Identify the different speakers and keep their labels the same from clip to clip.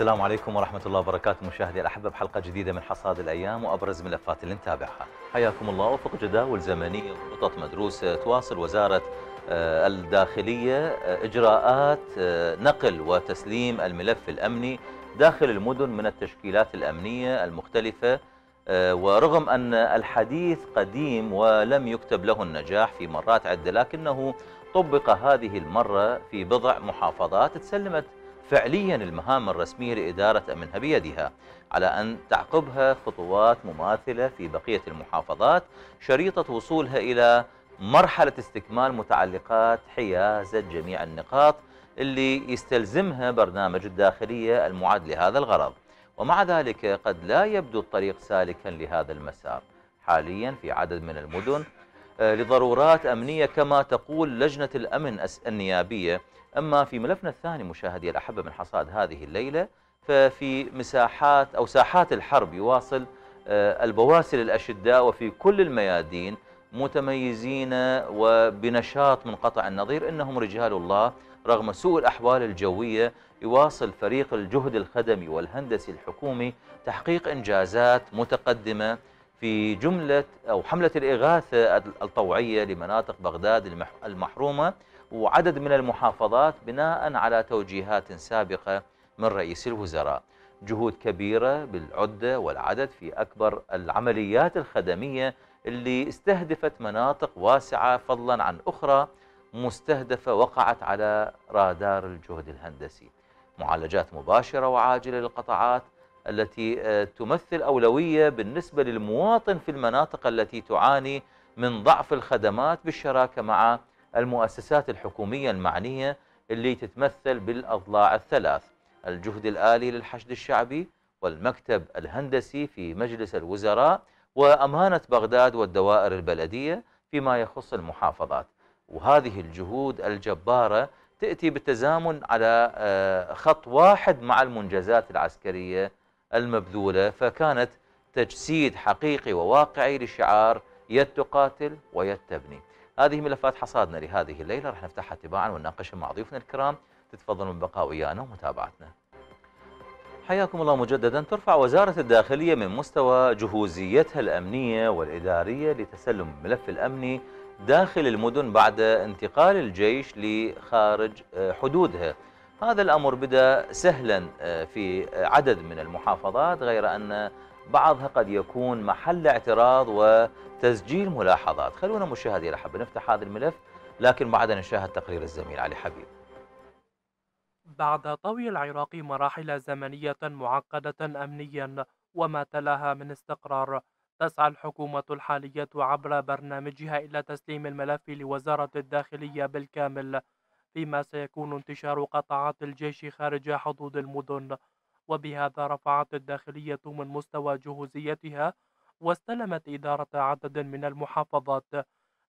Speaker 1: السلام عليكم ورحمة الله وبركاته مشاهدي الأحبة بحلقة جديدة من حصاد الأيام وأبرز ملفات اللي نتابعها حياكم الله وفق جداول زمنية وخطط مدروسة تواصل وزارة آه، الداخلية آه، إجراءات آه، نقل وتسليم الملف الأمني داخل المدن من التشكيلات الأمنية المختلفة ورغم أن الحديث قديم ولم يكتب له النجاح في مرات عدة لكنه طبق هذه المرة في بضع محافظات تسلمت فعليا المهام الرسمية لإدارة أمنها بيدها على أن تعقبها خطوات مماثلة في بقية المحافظات شريطة وصولها إلى مرحلة استكمال متعلقات حيازة جميع النقاط اللي يستلزمها برنامج الداخلية المعد لهذا الغرض ومع ذلك قد لا يبدو الطريق سالكا لهذا المسار حاليا في عدد من المدن آه، لضرورات أمنية كما تقول لجنة الأمن النيابية أما في ملفنا الثاني مشاهدي الأحبة من حصاد هذه الليلة ففي مساحات أو ساحات الحرب يواصل آه، البواسل الأشداء وفي كل الميادين متميزين وبنشاط منقطع النظير إنهم رجال الله رغم سوء الأحوال الجوية يواصل فريق الجهد الخدمي والهندسي الحكومي تحقيق إنجازات متقدمة في جملة أو حملة الإغاثة الطوعية لمناطق بغداد المحرومة وعدد من المحافظات بناء على توجيهات سابقة من رئيس الوزراء جهود كبيرة بالعدة والعدد في أكبر العمليات الخدمية اللي استهدفت مناطق واسعة فضلا عن أخرى مستهدفة وقعت على رادار الجهد الهندسي معالجات مباشرة وعاجلة للقطاعات التي آه، تمثل أولوية بالنسبة للمواطن في المناطق التي تعاني من ضعف الخدمات بالشراكة مع المؤسسات الحكومية المعنية اللي تتمثل بالأضلاع الثلاث الجهد الآلي للحشد الشعبي والمكتب الهندسي في مجلس الوزراء وأمانة بغداد والدوائر البلدية فيما يخص المحافظات وهذه الجهود الجبارة تأتي بالتزامن على آه، خط واحد مع المنجزات العسكرية المبذولة فكانت تجسيد حقيقي وواقعي لشعار يد تقاتل ويد تبني هذه ملفات حصادنا لهذه الليلة راح نفتحها تباعا ونناقشها مع ضيوفنا الكرام تتفضلوا بالبقاء ويانا ومتابعتنا حياكم الله مجددا ترفع وزارة الداخلية من مستوى جهوزيتها الأمنية والإدارية لتسلم الملف الأمني داخل المدن بعد انتقال الجيش لخارج آه، حدودها هذا الأمر بدأ سهلا آه، في عدد من المحافظات غير أن بعضها قد يكون محل اعتراض وتسجيل ملاحظات خلونا مشاهدي الأحبة نفتح هذا الملف لكن بعد نشاهد تقرير الزميل علي حبيب
Speaker 2: بعد طوي العراق مراحل زمنية معقدة أمنيا وما تلاها من استقرار تسعى الحكومة الحالية عبر برنامجها إلى تسليم الملف لوزارة الداخلية بالكامل فيما سيكون انتشار قطاعات الجيش خارج حدود المدن وبهذا رفعت الداخلية من مستوى جهوزيتها واستلمت إدارة عدد من المحافظات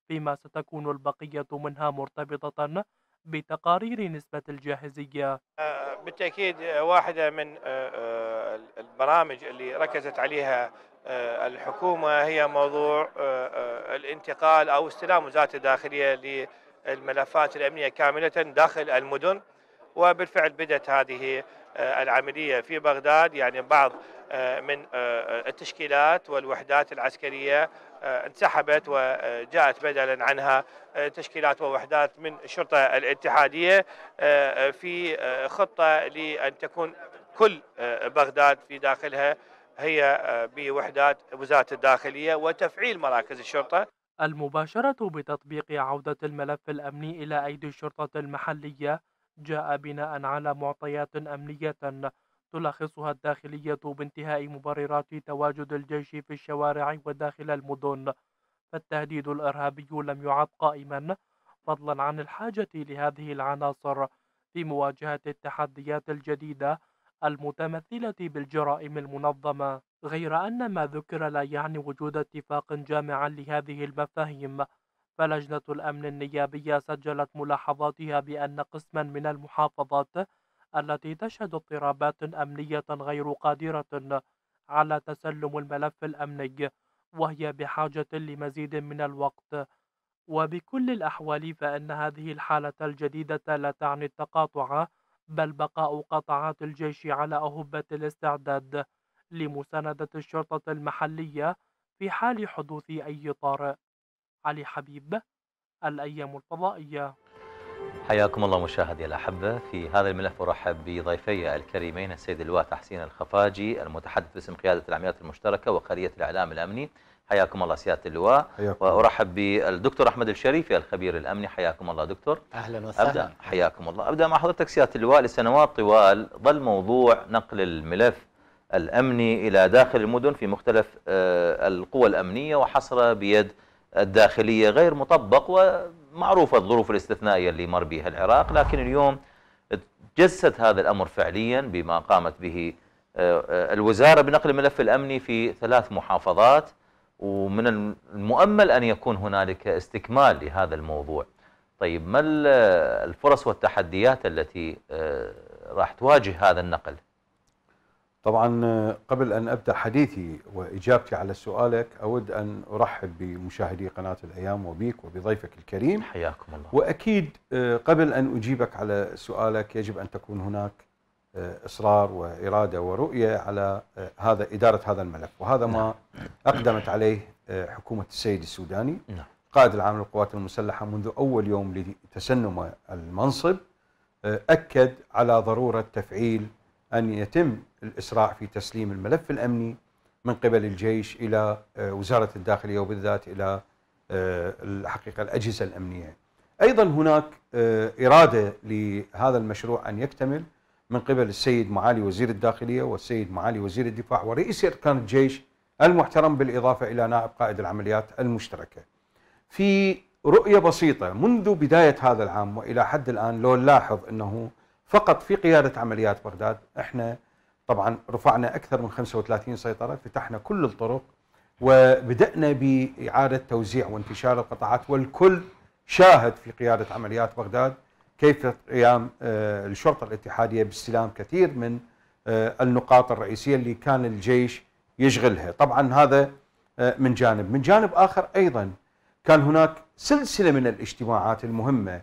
Speaker 2: فيما ستكون البقية منها مرتبطة بتقارير نسبة الجاهزية آه،
Speaker 3: بالتأكيد آه، واحدة من آه، البرامج اللي ركزت عليها الحكومة هي موضوع الانتقال أو استلام وزارة الداخلية للملفات الأمنية كاملة داخل المدن وبالفعل بدأت هذه آه، العملية في بغداد يعني بعض آه، من آه، التشكيلات والوحدات العسكرية انسحبت وجاءت بدلا عنها تشكيلات ووحدات من الشرطة الاتحادية في خطة لأن تكون كل بغداد في داخلها هي بوحدات وزارة الداخلية وتفعيل مراكز الشرطة
Speaker 2: المباشرة بتطبيق عودة الملف الأمني إلى أيدي الشرطة المحلية جاء بناء على معطيات أمنية تلخصها الداخلية بانتهاء مبررات تواجد الجيش في الشوارع وداخل المدن فالتهديد الإرهابي لم يعد قائما فضلا عن الحاجة لهذه العناصر في مواجهة التحديات الجديدة المتمثلة بالجرائم المنظمة غير أن ما ذكر لا يعني وجود اتفاق جامع لهذه المفاهيم فلجنة الأمن النيابية سجلت ملاحظاتها بأن قسما من المحافظات التي تشهد اضطرابات أمنية غير قادرة على تسلم الملف الأمني وهي بحاجة لمزيد من الوقت وبكل الأحوال فإن هذه الحالة الجديدة لا تعني التقاطع بل بقاء قطعات الجيش على أهبة الاستعداد لمساندة الشرطة المحلية في حال حدوث أي طارئ علي حبيب الأيام الفضائية
Speaker 1: حياكم الله مشاهدي الأحبة في هذا الملف أرحب بضيفي الكريمين السيد اللواء تحسين الخفاجي المتحدث باسم قيادة العمليات المشتركة وقرية الإعلام الأمني حياكم الله سياده اللواء وارحب بالدكتور احمد الشريفي الخبير الامني حياكم الله دكتور
Speaker 4: اهلا وسهلا ابدا
Speaker 1: حياكم الله ابدا مع حضرتك سياده اللواء لسنوات طوال ظل موضوع نقل الملف الامني الى داخل المدن في مختلف آه، القوى الامنيه وحصر بيد الداخلية غير مطبق ومعروفة الظروف الاستثنائية اللي مر بها العراق لكن اليوم تجسد هذا الأمر فعليا بما قامت به آه، آه، الوزارة بنقل الملف الأمني في ثلاث محافظات ومن المؤمل أن يكون هنالك استكمال لهذا الموضوع طيب ما الفرص والتحديات التي آه، راح تواجه هذا النقل؟
Speaker 5: طبعا قبل أن أبدأ حديثي وإجابتي على سؤالك أود أن أرحب بمشاهدي قناة الأيام وبيك وبضيفك الكريم
Speaker 1: حياكم الله
Speaker 5: وأكيد آه، قبل أن أجيبك على سؤالك يجب أن تكون هناك آه، إصرار وإرادة ورؤية على آه، هذا إدارة هذا الملف وهذا ما نعم. أقدمت عليه حكومة السيد السوداني القائد نعم. العام للقوات المسلحة منذ أول يوم لتسنم المنصب أكد على ضرورة تفعيل أن يتم الإسراع في تسليم الملف الأمني من قبل الجيش إلى آه، وزارة الداخلية وبالذات إلى آه، الحقيقة الأجهزة الأمنية أيضا هناك آه، إرادة لهذا المشروع أن يكتمل من قبل السيد معالي وزير الداخلية والسيد معالي وزير الدفاع ورئيس أركان الجيش المحترم بالإضافة إلى نائب قائد العمليات المشتركة في رؤية بسيطة منذ بداية هذا العام وإلى حد الآن لو نلاحظ أنه فقط في قيادة عمليات بغداد احنا طبعا رفعنا اكثر من 35 سيطره فتحنا كل الطرق وبدانا باعاده توزيع وانتشار القطاعات والكل شاهد في قياده عمليات بغداد كيف قيام آه، الشرطه الاتحاديه باستلام كثير من آه، النقاط الرئيسيه اللي كان الجيش يشغلها، طبعا هذا آه، من جانب، من جانب اخر ايضا كان هناك سلسله من الاجتماعات المهمه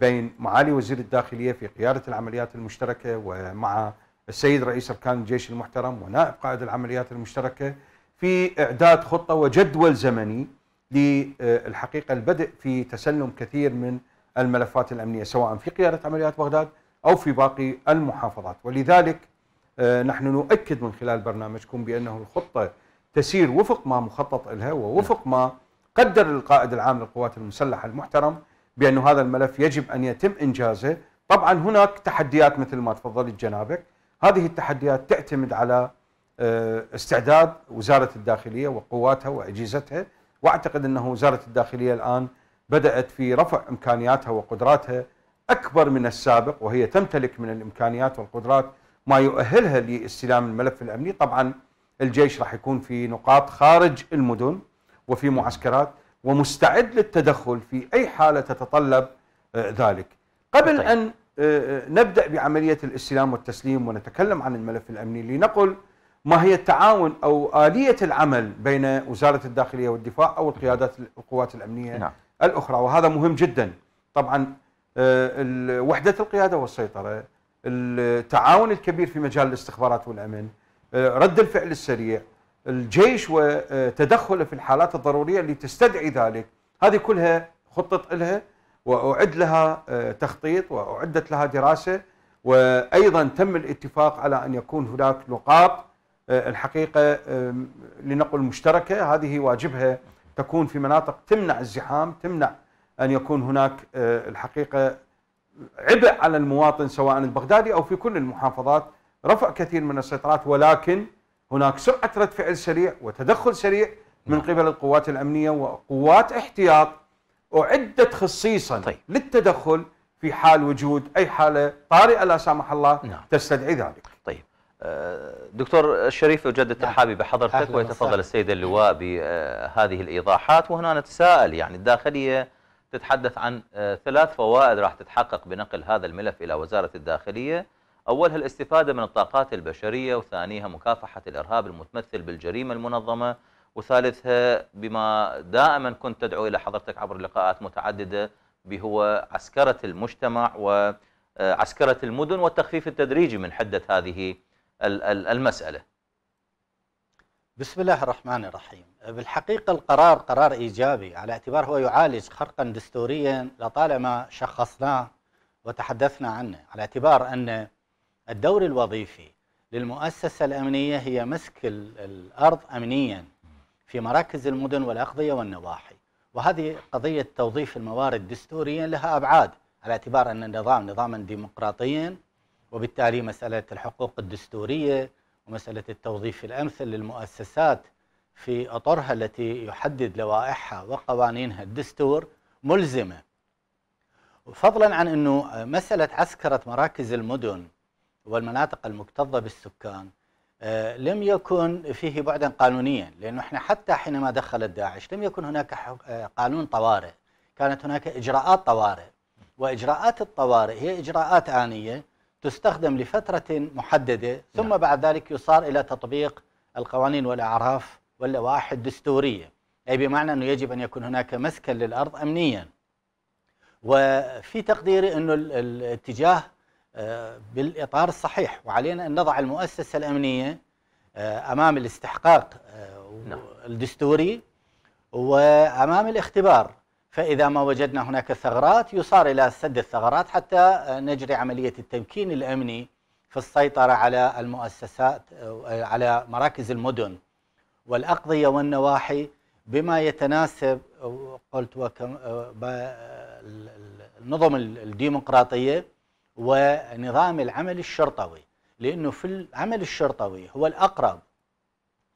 Speaker 5: بين معالي وزير الداخليه في قياده العمليات المشتركه ومع السيد رئيس أركان الجيش المحترم ونائب قائد العمليات المشتركة في إعداد خطة وجدول زمني للحقيقة البدء في تسلم كثير من الملفات الأمنية سواء في قيادة عمليات بغداد أو في باقي المحافظات ولذلك آه، نحن نؤكد من خلال برنامجكم بأنه الخطة تسير وفق ما مخطط لها ووفق ما قدر القائد العام للقوات المسلحة المحترم بانه هذا الملف يجب أن يتم إنجازه طبعا هناك تحديات مثل ما تفضلت جنابك هذه التحديات تعتمد على آه، استعداد وزارة الداخلية وقواتها وأجهزتها وأعتقد أنه وزارة الداخلية الآن بدأت في رفع إمكانياتها وقدراتها أكبر من السابق وهي تمتلك من الإمكانيات والقدرات ما يؤهلها لاستلام الملف الأمني طبعا الجيش راح يكون في نقاط خارج المدن وفي معسكرات ومستعد للتدخل في أي حالة تتطلب آه، ذلك قبل طيب. أن نبدأ بعملية الاستلام والتسليم ونتكلم عن الملف الأمني لنقل ما هي التعاون أو آلية العمل بين وزارة الداخلية والدفاع أو القيادات القوات الأمنية نعم. الأخرى وهذا مهم جدا طبعا آه، وحدة القيادة والسيطرة التعاون الكبير في مجال الاستخبارات والأمن آه، رد الفعل السريع الجيش وتدخله في الحالات الضرورية اللي تستدعي ذلك هذه كلها خطط لها وأعد لها آه، تخطيط وأعدت لها دراسة وأيضا تم الاتفاق على أن يكون هناك نقاط آه، الحقيقة لنقل مشتركة هذه واجبها تكون في مناطق تمنع الزحام تمنع أن يكون هناك آه، الحقيقة عبء على المواطن سواء البغدادي أو في كل المحافظات رفع كثير من السيطرات ولكن هناك سرعة رد فعل سريع وتدخل سريع من نعم. قبل القوات الأمنية وقوات احتياط أعدت خصيصا طيب. للتدخل في حال وجود أي حالة طارئة لا سمح الله نعم. تستدعي ذلك
Speaker 1: طيب آه، دكتور الشريف وجد الترحابي نعم. بحضرتك ويتفضل السيد اللواء بهذه آه، الإيضاحات وهنا نتساءل يعني الداخلية تتحدث عن آه، ثلاث فوائد راح تتحقق بنقل هذا الملف إلى وزارة الداخلية أولها الاستفادة من الطاقات البشرية وثانيها مكافحة الإرهاب المتمثل بالجريمة المنظمة وثالثها بما دائما كنت تدعو الى حضرتك عبر لقاءات متعدده بهو عسكره المجتمع وعسكره آه، المدن والتخفيف التدريجي من حده هذه المساله. بسم
Speaker 4: الله الرحمن الرحيم، بالحقيقه القرار قرار ايجابي على اعتبار هو يعالج خرقا دستوريا لطالما شخصناه وتحدثنا عنه على اعتبار ان الدور الوظيفي للمؤسسه الامنيه هي مسك الارض امنيا في مراكز المدن والأقضية والنواحي وهذه قضية توظيف الموارد دستوريا لها أبعاد على اعتبار أن النظام نظاما ديمقراطيا وبالتالي مسألة الحقوق الدستورية ومسألة التوظيف الأمثل للمؤسسات في أطرها التي يحدد لوائحها وقوانينها الدستور ملزمة فضلا عن أنه مسألة عسكرة مراكز المدن والمناطق المكتظة بالسكان آه، لم يكن فيه بعدا قانونيا لأنه احنا حتى حينما دخلت داعش لم يكن هناك آه، قانون طوارئ كانت هناك إجراءات طوارئ وإجراءات الطوارئ هي إجراءات آنية تستخدم لفترة محددة نعم. ثم نعم. بعد ذلك يصار إلى تطبيق القوانين والأعراف واللوائح الدستورية أي بمعنى أنه يجب أن يكون هناك مسكن للأرض أمنيا وفي تقديري أنه الاتجاه آه، بالاطار الصحيح وعلينا ان نضع المؤسسه الامنيه آه، امام الاستحقاق آه، نعم. الدستوري وامام الاختبار فاذا ما وجدنا هناك ثغرات يصار الى سد الثغرات حتى نجري عمليه التمكين الامني في السيطره على المؤسسات على مراكز المدن والاقضيه والنواحي بما يتناسب قلت النظم الديمقراطيه ونظام العمل الشرطوي لأنه في العمل الشرطوي هو الأقرب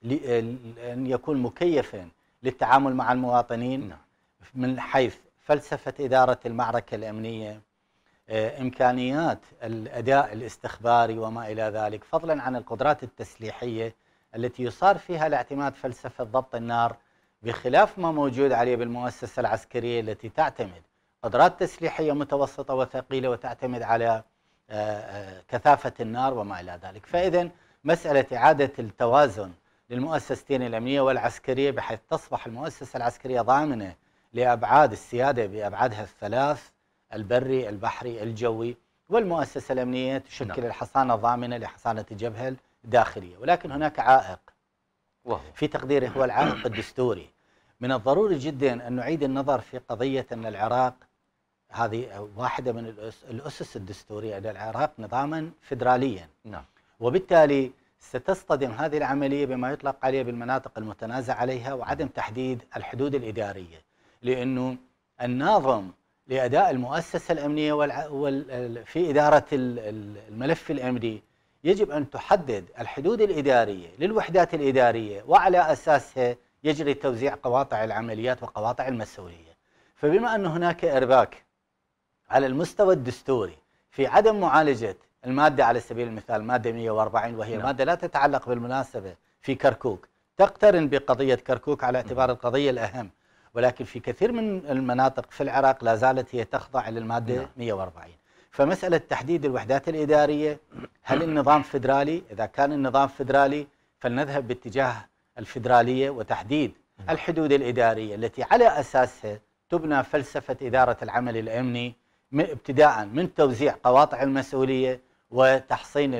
Speaker 4: لأن يكون مكيفا للتعامل مع المواطنين نعم. من حيث فلسفة إدارة المعركة الأمنية آه، إمكانيات الأداء الاستخباري وما إلى ذلك فضلا عن القدرات التسليحية التي يصار فيها الاعتماد فلسفة ضبط النار بخلاف ما موجود عليه بالمؤسسة العسكرية التي تعتمد قدرات تسليحية متوسطة وثقيلة وتعتمد على آه، آه، كثافة النار وما إلى ذلك فإذا مسألة إعادة التوازن للمؤسستين الأمنية والعسكرية بحيث تصبح المؤسسة العسكرية ضامنة لأبعاد السيادة بأبعادها الثلاث البري البحري الجوي والمؤسسة الأمنية تشكل نعم. الحصانة الضامنة لحصانة الجبهة الداخلية ولكن هناك عائق في تقديري هو العائق الدستوري من الضروري جدا أن نعيد النظر في قضية أن العراق هذه واحدة من الأسس الدستورية للعراق نظاما فدراليا نعم. وبالتالي ستصطدم هذه العملية بما يطلق عليه بالمناطق المتنازع عليها وعدم تحديد الحدود الإدارية لأنه الناظم لأداء المؤسسة الأمنية في إدارة الملف الأمني يجب أن تحدد الحدود الإدارية للوحدات الإدارية وعلى أساسها يجري توزيع قواطع العمليات وقواطع المسؤولية فبما أن هناك إرباك على المستوى الدستوري في عدم معالجة المادة على سبيل المثال مادة 140 وهي نعم. مادة لا تتعلق بالمناسبة في كركوك تقترن بقضية كركوك على اعتبار نعم. القضية الأهم ولكن في كثير من المناطق في العراق لا زالت هي تخضع للمادة نعم. 140 فمسألة تحديد الوحدات الإدارية هل النظام فدرالي إذا كان النظام فدرالي فلنذهب باتجاه الفدرالية وتحديد نعم. الحدود الإدارية التي على أساسها تبنى فلسفة إدارة العمل الأمني ابتداء من توزيع قواطع المسؤوليه وتحصين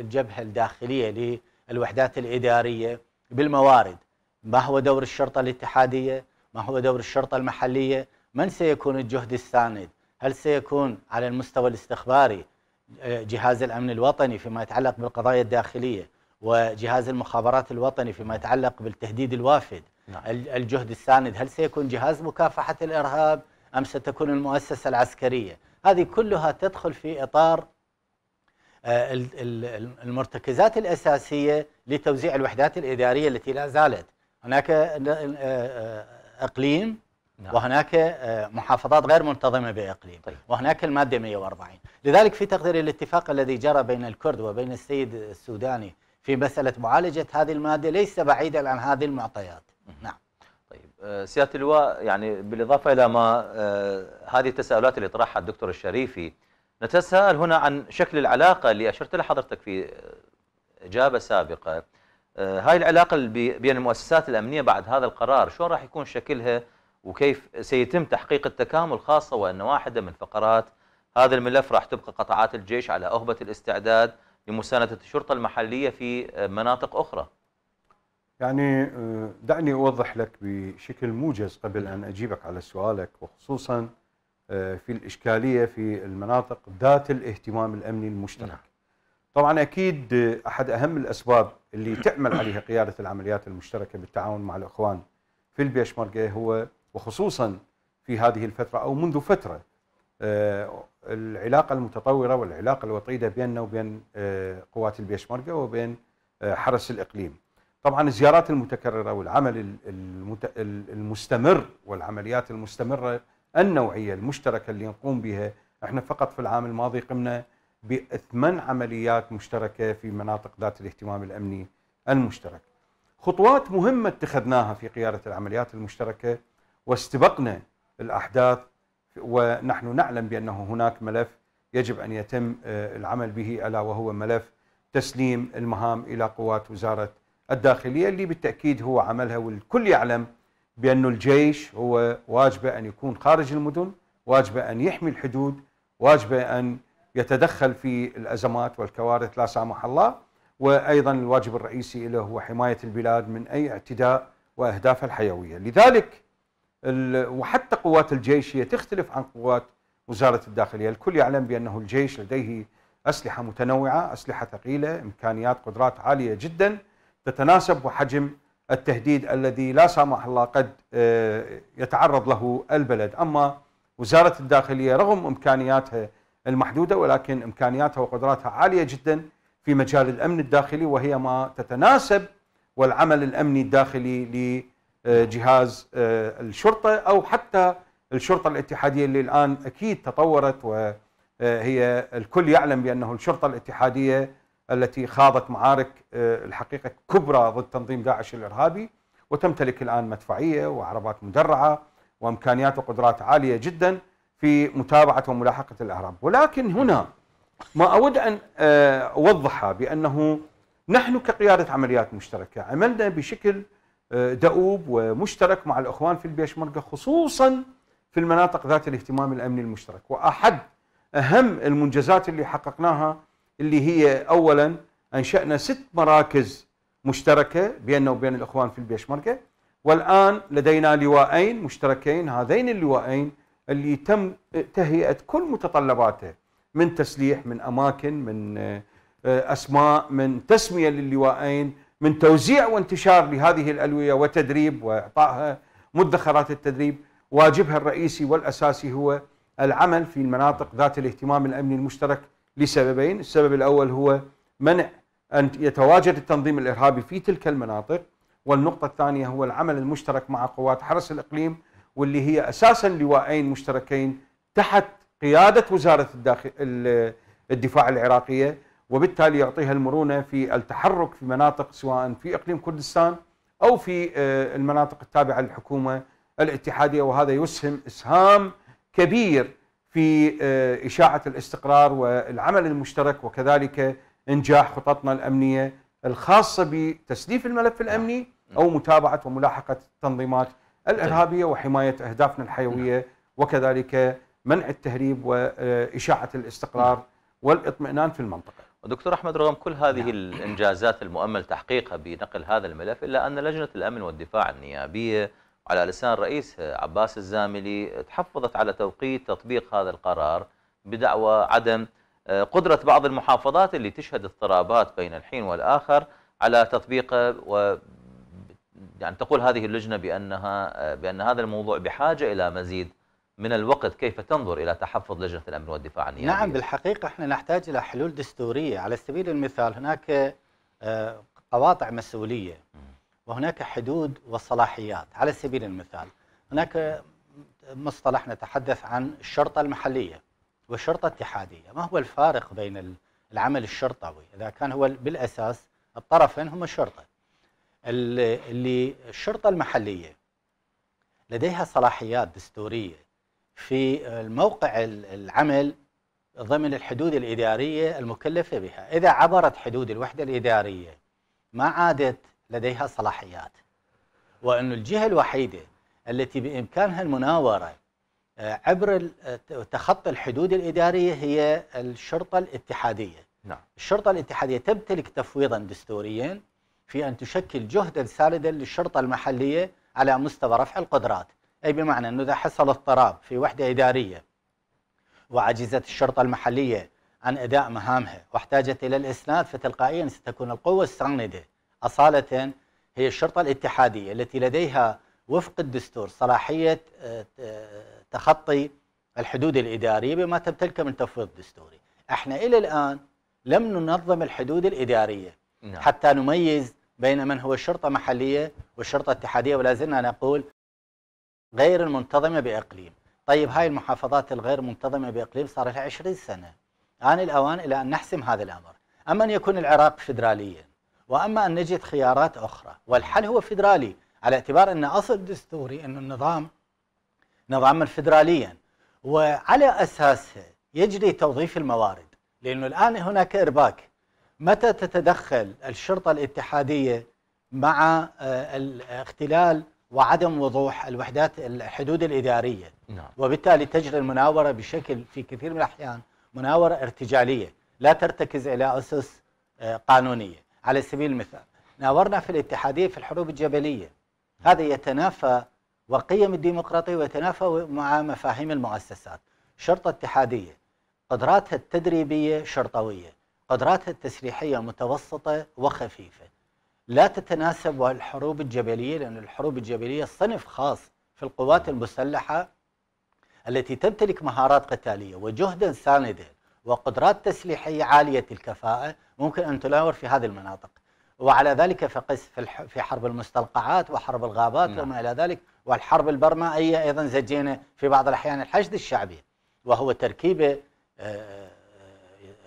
Speaker 4: الجبهه الداخليه للوحدات الاداريه بالموارد ما هو دور الشرطه الاتحاديه ما هو دور الشرطه المحليه من سيكون الجهد الساند هل سيكون على المستوى الاستخباري آه، جهاز الامن الوطني فيما يتعلق بالقضايا الداخليه وجهاز المخابرات الوطني فيما يتعلق بالتهديد الوافد نعم. الجهد الساند هل سيكون جهاز مكافحه الارهاب أم ستكون المؤسسة العسكرية هذه كلها تدخل في إطار آه، المرتكزات الأساسية لتوزيع الوحدات الإدارية التي لا زالت هناك آه، آه، إقليم نعم. وهناك محافظات غير منتظمة بإقليم طيب. وهناك المادة 140 لذلك في تقدير الاتفاق الذي جرى بين الكرد وبين السيد السوداني في مسألة معالجة هذه المادة ليس بعيدا عن هذه المعطيات نعم
Speaker 1: طيب آه، سياده اللواء يعني بالاضافه الى ما آه، هذه التساؤلات اللي طرحها الدكتور الشريفي نتساءل هنا عن شكل العلاقه اللي اشرت لها حضرتك في آه، اجابه سابقه هاي العلاقه بين المؤسسات الامنيه بعد هذا القرار شلون راح يكون شكلها وكيف سيتم تحقيق التكامل خاصه وان واحده من فقرات هذا الملف راح تبقى قطاعات الجيش على أهبة الاستعداد لمساندة الشرطة المحلية في مناطق أخرى
Speaker 5: يعني آه، دعني أوضح لك بشكل موجز قبل أن أجيبك على سؤالك وخصوصا آه، في الإشكالية في المناطق ذات الاهتمام الأمني المشترك نعم. طبعا أكيد آه، أحد أهم الأسباب اللي تعمل عليها قيادة العمليات المشتركة بالتعاون مع الإخوان في البيشمركة هو وخصوصا في هذه الفترة أو منذ فترة العلاقة المتطورة والعلاقة الوطيدة بيننا وبين قوات البيشمركة وبين حرس الإقليم طبعا الزيارات المتكررة والعمل المستمر والعمليات المستمرة النوعية المشتركة اللي نقوم بها احنا فقط في العام الماضي قمنا بثمان عمليات مشتركة في مناطق ذات الاهتمام الأمني المشترك خطوات مهمة اتخذناها في قيادة العمليات المشتركة واستبقنا الأحداث ونحن نعلم بأنه هناك ملف يجب أن يتم آه، العمل به ألا وهو ملف تسليم المهام إلى قوات وزارة الداخلية اللي بالتأكيد هو عملها والكل يعلم بأن الجيش هو واجبه أن يكون خارج المدن واجبه أن يحمي الحدود واجبه أن يتدخل في الأزمات والكوارث لا سامح الله وأيضا الواجب الرئيسي له هو حماية البلاد من أي اعتداء وأهدافها الحيوية لذلك وحتى قوات الجيش هي تختلف عن قوات وزارة الداخلية الكل يعلم بأنه الجيش لديه أسلحة متنوعة أسلحة ثقيلة إمكانيات قدرات عالية جداً تتناسب وحجم التهديد الذي لا سمح الله قد آه، يتعرض له البلد أما وزارة الداخلية رغم إمكانياتها المحدودة ولكن إمكانياتها وقدراتها عالية جدا في مجال الأمن الداخلي وهي ما تتناسب والعمل الأمني الداخلي لجهاز آه، الشرطة أو حتى الشرطة الاتحادية اللي الآن أكيد تطورت وهي آه، الكل يعلم بأنه الشرطة الاتحادية التي خاضت معارك آه، الحقيقة كبرى ضد تنظيم داعش الإرهابي وتمتلك الآن مدفعية وعربات مدرعة وإمكانيات وقدرات عالية جدا في متابعة وملاحقة الإرهاب ولكن هنا ما أود أن آه، أوضحه بأنه نحن كقيادة عمليات مشتركة عملنا بشكل آه، دؤوب ومشترك مع الإخوان في البيشمركة خصوصا في المناطق ذات الاهتمام الأمني المشترك وأحد أهم المنجزات اللي حققناها اللي هي اولا انشانا ست مراكز مشتركه بيننا وبين الاخوان في البيشمركه والان لدينا لواءين مشتركين هذين اللواءين اللي تم تهيئه كل متطلباته من تسليح من اماكن من آه، اسماء من تسميه للواءين من توزيع وانتشار لهذه الالويه وتدريب واعطائها مدخرات التدريب واجبها الرئيسي والاساسي هو العمل في المناطق ذات الاهتمام الامني المشترك لسببين السبب الأول هو منع أن يتواجد التنظيم الإرهابي في تلك المناطق والنقطة الثانية هو العمل المشترك مع قوات حرس الإقليم واللي هي أساسا لواءين مشتركين تحت قيادة وزارة الداخل الدفاع العراقية وبالتالي يعطيها المرونة في التحرك في مناطق سواء في إقليم كردستان أو في آه، المناطق التابعة للحكومة الاتحادية وهذا يسهم إسهام كبير في آه، إشاعة الاستقرار والعمل المشترك وكذلك إنجاح خططنا الأمنية الخاصة بتسليف الملف نعم. الأمني أو متابعة وملاحقة التنظيمات الإرهابية طيب. وحماية أهدافنا الحيوية نعم. وكذلك منع التهريب وإشاعة الاستقرار نعم. والاطمئنان في المنطقة
Speaker 1: دكتور احمد رغم كل هذه الانجازات المؤمل تحقيقها بنقل هذا الملف الا ان لجنه الامن والدفاع النيابيه على لسان رئيس عباس الزاملي تحفظت على توقيت تطبيق هذا القرار بدعوى عدم آه، قدرة بعض المحافظات اللي تشهد اضطرابات بين الحين والآخر على تطبيقه آه، و يعني تقول هذه اللجنة بأنها آه، بأن هذا الموضوع بحاجة إلى مزيد من الوقت كيف تنظر إلى تحفظ لجنة الأمن والدفاع النيابي؟
Speaker 4: نعم بالحقيقة احنا نحتاج إلى حلول دستورية على سبيل المثال هناك قواطع مسؤولية وهناك حدود وصلاحيات على سبيل المثال هناك مصطلح نتحدث عن الشرطة المحلية والشرطة الاتحادية ما هو الفارق بين العمل الشرطوي إذا كان هو بالأساس الطرفين هم الشرطة اللي الشرطة المحلية لديها صلاحيات دستورية في الموقع العمل ضمن الحدود الإدارية المكلفة بها إذا عبرت حدود الوحدة الإدارية ما عادت لديها صلاحيات وأن الجهة الوحيدة التي بإمكانها المناورة آه، عبر آه، تخطي الحدود الإدارية هي الشرطة الاتحادية نعم. الشرطة الاتحادية تمتلك تفويضا دستوريا في أن تشكل جهدا سالدا للشرطة المحلية على مستوى رفع القدرات أي بمعنى أنه إذا حصل اضطراب في وحدة إدارية وعجزت الشرطة المحلية عن أداء مهامها واحتاجت إلى الإسناد فتلقائيا ستكون القوة الساندة أصالة هي الشرطة الاتحادية التي لديها وفق الدستور صلاحية آه، تخطي الحدود الإدارية بما تمتلكه من تفويض دستوري احنا إلى الآن لم ننظم الحدود الإدارية نعم. حتى نميز بين من هو الشرطة محلية والشرطة الاتحادية ولا زلنا نقول غير المنتظمة بإقليم طيب هاي المحافظات الغير منتظمة بإقليم صار لها 20 سنة آن الأوان إلى أن نحسم هذا الأمر أما أن يكون العراق فدراليا وأما أن نجد خيارات أخرى والحل هو فيدرالي على اعتبار أن أصل دستوري أن النظام نظاما فيدراليا وعلى أساسه يجري توظيف الموارد لأنه الآن هناك إرباك متى تتدخل الشرطة الاتحادية مع آه، الاختلال وعدم وضوح الوحدات الحدود الإدارية نعم. وبالتالي تجري المناورة بشكل في كثير من الأحيان مناورة ارتجالية لا ترتكز إلى أسس آه، قانونية على سبيل المثال ناورنا في الاتحادية في الحروب الجبلية هذا يتنافى وقيم الديمقراطية ويتنافى مع مفاهيم المؤسسات شرطة اتحادية قدراتها التدريبية شرطوية قدراتها التسريحية متوسطة وخفيفة لا تتناسب الحروب الجبلية لأن الحروب الجبلية صنف خاص في القوات المسلحة التي تمتلك مهارات قتالية وجهدا ساندا وقدرات تسليحية عالية الكفاءة ممكن أن تناور في هذه المناطق وعلى ذلك فقس في حرب المستنقعات وحرب الغابات نعم. وما إلى ذلك والحرب البرمائية أيضا زجينا في بعض الأحيان الحشد الشعبي وهو تركيبة آه،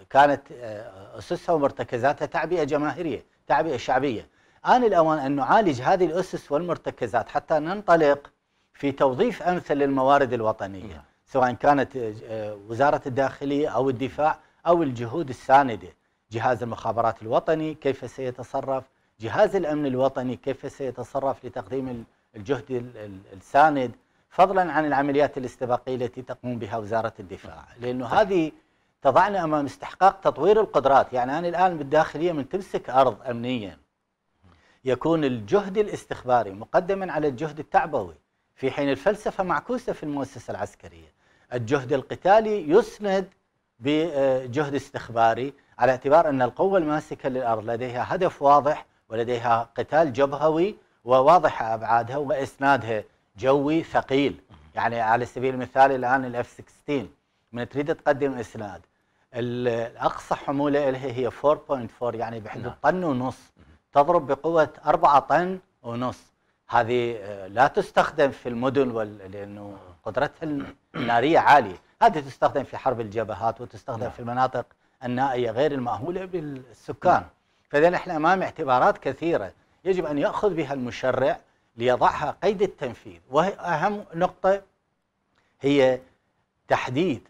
Speaker 4: كانت آه، أسسها ومرتكزاتها تعبئة جماهيرية تعبئة شعبية آن الأوان أن نعالج هذه الأسس والمرتكزات حتى ننطلق في توظيف أمثل للموارد الوطنية نعم. سواء كانت آه، وزارة الداخلية أو الدفاع أو الجهود الساندة جهاز المخابرات الوطني كيف سيتصرف جهاز الأمن الوطني كيف سيتصرف لتقديم الجهد الساند فضلا عن العمليات الاستباقية التي تقوم بها وزارة الدفاع لأنه طيب. هذه تضعنا أمام استحقاق تطوير القدرات يعني أنا الآن بالداخلية من تمسك أرض أمنيا يكون الجهد الاستخباري مقدما على الجهد التعبوي في حين الفلسفة معكوسة في المؤسسة العسكرية الجهد القتالي يسند بجهد استخباري على اعتبار أن القوة الماسكة للأرض لديها هدف واضح ولديها قتال جبهوي وواضحة أبعادها وإسنادها جوي ثقيل يعني على سبيل المثال الآن الاف 16 من تريد تقدم إسناد الأقصى حمولة لها هي 4.4 يعني بحدود نعم. طن ونص تضرب بقوة 4 طن ونص هذه آه، لا تستخدم في المدن لأنه قدرتها النارية عالية هذه تستخدم في حرب الجبهات وتستخدم نعم. في المناطق النائيه غير المأهوله بالسكان فاذا احنا امام اعتبارات كثيره يجب ان ياخذ بها المشرع ليضعها قيد التنفيذ واهم نقطه هي تحديد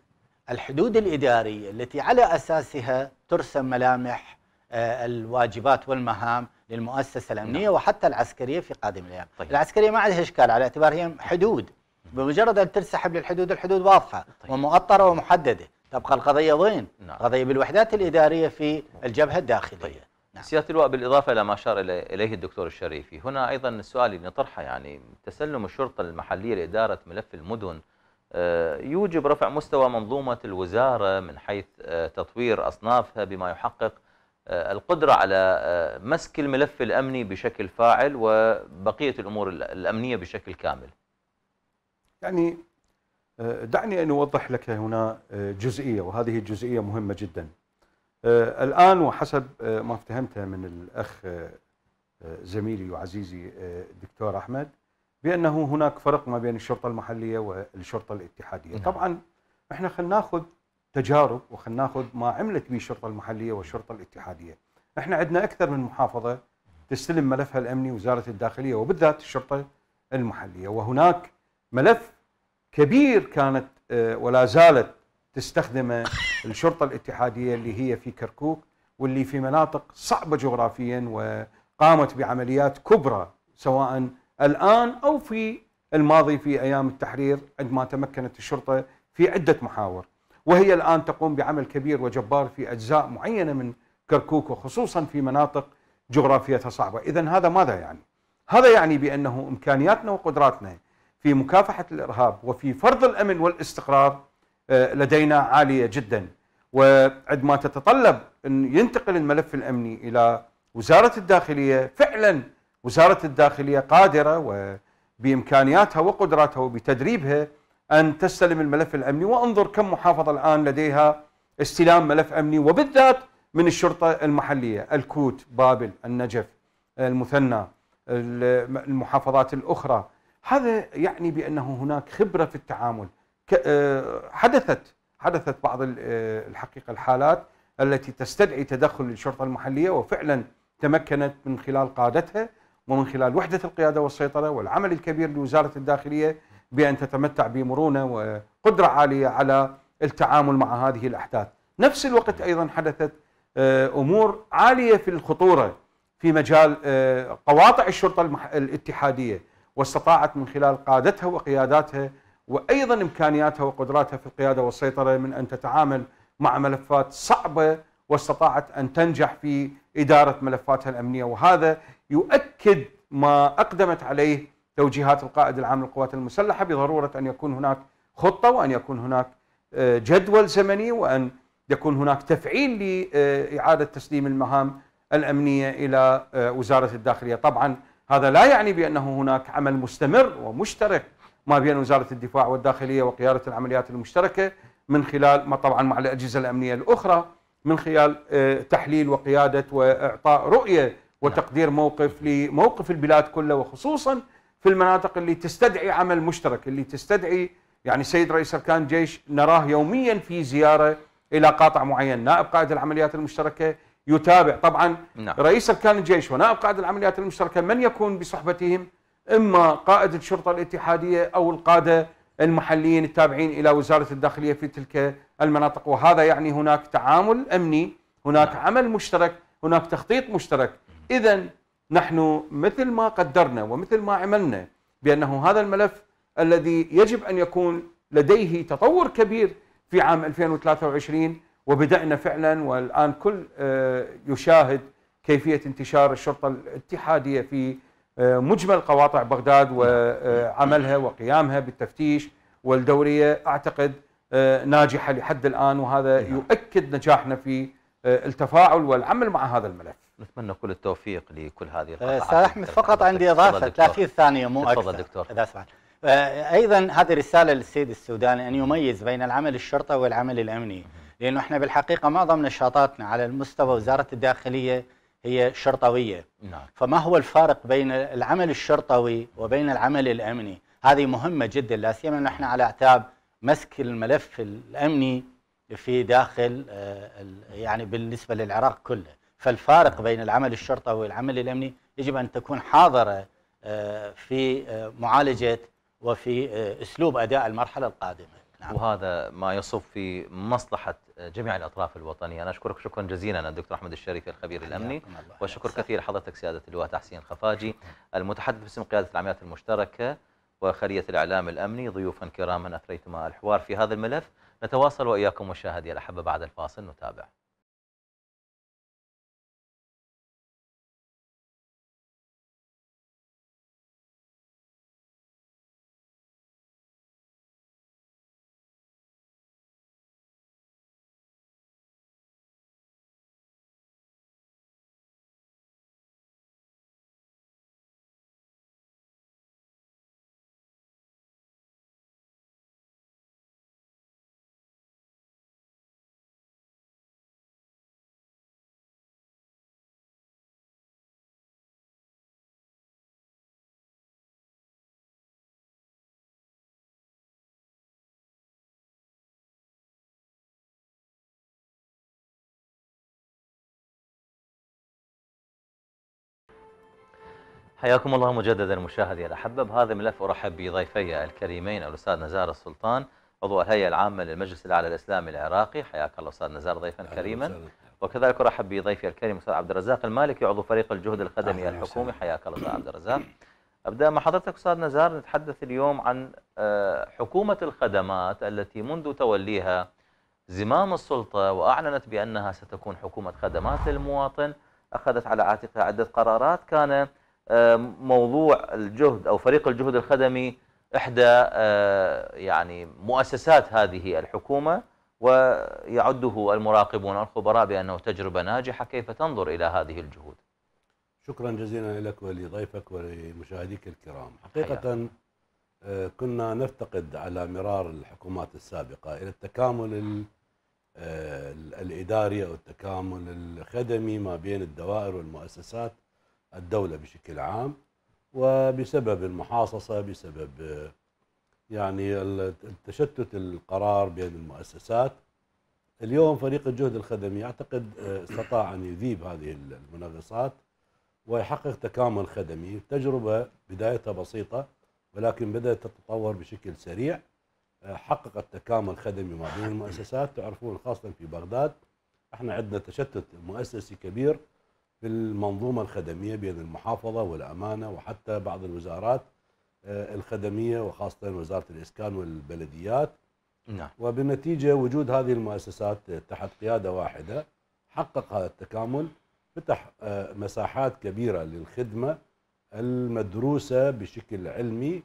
Speaker 4: الحدود الاداريه التي على اساسها ترسم ملامح آه، الواجبات والمهام للمؤسسه الامنيه نعم. وحتى العسكريه في قادم الايام. طيب. العسكريه ما عندها اشكال على اعتبار هي حدود طيب. بمجرد ان تنسحب للحدود الحدود واضحه طيب. ومؤطره ومحدده، تبقى القضية وين؟ نعم. قضية بالوحدات الإدارية في الجبهة الداخلية طيب.
Speaker 1: نعم. سيادة اللواء بالإضافة إلى ما أشار إليه الدكتور الشريفي هنا أيضا السؤال اللي نطرحه يعني تسلم الشرطة المحلية لإدارة ملف المدن آه، يوجب رفع مستوى منظومة الوزارة من حيث آه، تطوير أصنافها بما يحقق آه، القدرة على مسك الملف الأمني بشكل فاعل وبقية الأمور الأمنية بشكل كامل
Speaker 5: يعني آه، دعني أن أوضح لك هنا آه، جزئية وهذه الجزئية مهمة جدا
Speaker 1: آه، الآن
Speaker 5: وحسب ما افتهمته من الأخ زميلي وعزيزي الدكتور أحمد بأنه هناك فرق ما بين الشرطة المحلية والشرطة الاتحادية نعم. طبعا احنا خلينا ناخذ تجارب وخلينا ناخذ ما عملت به الشرطة المحلية والشرطة الاتحادية احنا عندنا أكثر من محافظة تستلم ملفها الأمني وزارة الداخلية وبالذات الشرطة المحلية وهناك ملف كبير كانت آه، ولا زالت تستخدمه الشرطه الاتحاديه اللي هي في كركوك واللي في مناطق صعبه جغرافيا وقامت بعمليات كبرى سواء الان او في الماضي في ايام التحرير عندما تمكنت الشرطه في عده محاور وهي الان تقوم بعمل كبير وجبار في اجزاء معينه من كركوك وخصوصا في مناطق جغرافيتها صعبه، اذا هذا ماذا يعني؟ هذا يعني بانه امكانياتنا وقدراتنا في مكافحة الإرهاب وفي فرض الأمن والاستقرار آه، لدينا عالية جدا وعندما تتطلب أن ينتقل الملف الأمني إلى وزارة الداخلية فعلا وزارة الداخلية قادرة وبإمكانياتها وقدراتها وبتدريبها أن تستلم الملف الأمني وانظر كم محافظة الآن لديها استلام ملف أمني وبالذات من الشرطة المحلية الكوت بابل النجف المثنى المحافظات الأخرى هذا يعني بانه هناك خبره في التعامل آه، حدثت حدثت بعض آه، الحقيقه الحالات التي تستدعي تدخل الشرطه المحليه وفعلا تمكنت من خلال قادتها ومن خلال وحده القياده والسيطره والعمل الكبير لوزاره الداخليه بان تتمتع بمرونه وقدره عاليه على التعامل مع هذه الاحداث. نفس الوقت ايضا حدثت آه، امور عاليه في الخطوره في مجال قواطع الشرطه الاتحاديه واستطاعت من خلال قادتها وقياداتها وايضا امكانياتها وقدراتها في القياده والسيطره من ان تتعامل مع ملفات صعبه واستطاعت ان تنجح في اداره ملفاتها الامنيه وهذا يؤكد ما اقدمت عليه توجيهات القائد العام للقوات المسلحه بضروره ان يكون هناك خطه وان يكون هناك آه، جدول زمني وان يكون هناك تفعيل لاعاده تسليم المهام الامنيه الى آه، وزاره الداخليه طبعا هذا لا يعني بأنه هناك عمل مستمر ومشترك ما بين وزارة الدفاع والداخلية وقيادة العمليات المشتركة من خلال ما طبعا مع الأجهزة الأمنية الأخرى من خلال آه، تحليل وقيادة وإعطاء رؤية وتقدير موقف لموقف البلاد كله وخصوصا في المناطق اللي تستدعي عمل مشترك اللي تستدعي يعني سيد رئيس أركان جيش نراه يوميا في زيارة إلى قاطع معين نائب قائد العمليات المشتركة يتابع طبعا نعم. رئيس اركان الجيش ونائب قائد العمليات المشتركه من يكون بصحبتهم اما قائد الشرطه الاتحاديه او القاده المحليين التابعين الى وزاره الداخليه في تلك المناطق وهذا يعني هناك تعامل امني هناك نعم. عمل مشترك هناك تخطيط مشترك اذا نحن مثل ما قدرنا ومثل ما عملنا بانه هذا الملف الذي يجب ان يكون لديه تطور كبير في عام 2023 وبدأنا فعلا والآن كل آه، يشاهد كيفية انتشار الشرطة الاتحادية في آه، مجمل قواطع بغداد وعملها وقيامها بالتفتيش والدورية أعتقد آه، ناجحة لحد الآن وهذا نعم. يؤكد نجاحنا في التفاعل والعمل مع هذا الملف نتمنى كل التوفيق
Speaker 1: لكل هذه
Speaker 5: القطاعات استاذ احمد فقط عندي اضافه 30
Speaker 2: ثانيه
Speaker 4: مو اكثر تفضل دكتور اذا سمعت ايضا هذه رساله للسيد السوداني ان يميز بين العمل الشرطه والعمل الامني لأنه إحنا بالحقيقة معظم نشاطاتنا على المستوى وزارة الداخلية هي شرطوية نعم. فما هو الفارق بين العمل الشرطوي وبين العمل الأمني هذه مهمة جدا لا سيما ان إحنا على اعتاب مسك الملف الأمني في داخل آه، يعني بالنسبة للعراق كله فالفارق بين العمل الشرطوي والعمل الأمني يجب أن تكون حاضرة آه، في آه، معالجة وفي أسلوب أداء المرحلة القادمة
Speaker 1: نعم. وهذا ما يصب في مصلحة جميع الأطراف الوطنية أنا أشكرك شكرا جزيلا الدكتور أحمد الشريف الخبير الأمني وشكر كثير حضرتك سيادة اللواء تحسين الخفاجي المتحدث باسم قيادة العمليات المشتركة وخلية الإعلام الأمني ضيوفا كراما أثريتما الحوار في هذا الملف نتواصل وإياكم مشاهدي الأحبة بعد الفاصل نتابع حياكم الله مجددا مشاهدي الاحبه بهذا الملف ارحب بضيفي الكريمين الاستاذ نزار السلطان عضو الهيئه العامه للمجلس الاعلى الاسلامي العراقي حياك الله استاذ نزار ضيفا كريما وكذلك ارحب بضيفي الكريم استاذ عبد الرزاق المالكي عضو فريق الجهد الخدمي الحكومي حياك الله استاذ عبد الرزاق ابدا مع حضرتك استاذ نزار نتحدث اليوم عن آه، حكومه الخدمات التي منذ توليها زمام السلطه واعلنت بانها ستكون حكومه خدمات للمواطن اخذت على عاتقها عده قرارات كان آه، موضوع الجهد او فريق الجهد الخدمي احدى آه، يعني مؤسسات هذه الحكومه ويعده المراقبون الخبراء بانه تجربه ناجحه كيف تنظر الى هذه الجهود.
Speaker 3: شكرا جزيلا لك ولضيفك ولمشاهديك الكرام، حقيقه حياتي. آه، كنا نفتقد على مرار الحكومات السابقه الى التكامل الاداري او التكامل الخدمي ما بين الدوائر والمؤسسات الدولة بشكل عام وبسبب المحاصصة بسبب يعني التشتت القرار بين المؤسسات اليوم فريق الجهد الخدمي أعتقد آه، استطاع أن يذيب هذه المنغصات ويحقق تكامل خدمي تجربة بدايتها بسيطة ولكن بدأت تتطور بشكل سريع آه، حققت تكامل خدمي ما بين المؤسسات تعرفون خاصة في بغداد احنا عندنا تشتت مؤسسي كبير في المنظومة الخدمية بين المحافظة والأمانة وحتى بعض الوزارات آه، الخدمية وخاصة وزارة الإسكان والبلديات نعم. وبالنتيجة وجود هذه المؤسسات تحت قيادة واحدة حقق هذا التكامل فتح آه، مساحات كبيرة للخدمة المدروسة بشكل علمي